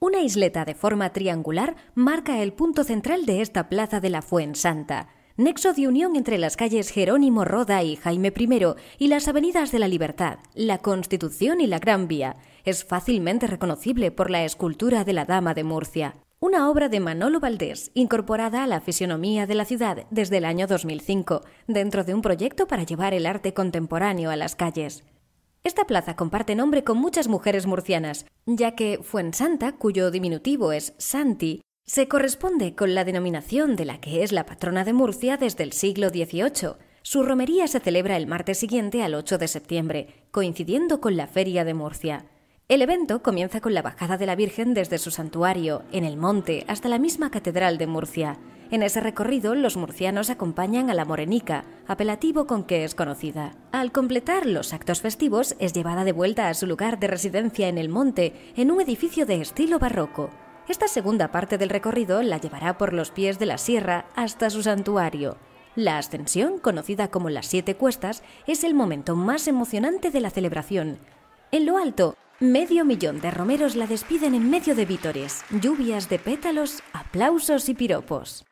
Una isleta de forma triangular marca el punto central de esta plaza de la Fuensanta, nexo de unión entre las calles Jerónimo Roda y Jaime I y las avenidas de la Libertad, la Constitución y la Gran Vía. Es fácilmente reconocible por la escultura de la Dama de Murcia, una obra de Manolo Valdés incorporada a la fisionomía de la ciudad desde el año 2005, dentro de un proyecto para llevar el arte contemporáneo a las calles. Esta plaza comparte nombre con muchas mujeres murcianas, ya que Fuensanta, cuyo diminutivo es Santi, se corresponde con la denominación de la que es la patrona de Murcia desde el siglo XVIII. Su romería se celebra el martes siguiente al 8 de septiembre, coincidiendo con la Feria de Murcia. El evento comienza con la bajada de la Virgen desde su santuario, en el monte, hasta la misma Catedral de Murcia. En ese recorrido, los murcianos acompañan a la morenica, apelativo con que es conocida. Al completar los actos festivos, es llevada de vuelta a su lugar de residencia en el monte, en un edificio de estilo barroco. Esta segunda parte del recorrido la llevará por los pies de la sierra hasta su santuario. La ascensión, conocida como las Siete Cuestas, es el momento más emocionante de la celebración. En lo alto, Medio millón de romeros la despiden en medio de vítores, lluvias de pétalos, aplausos y piropos.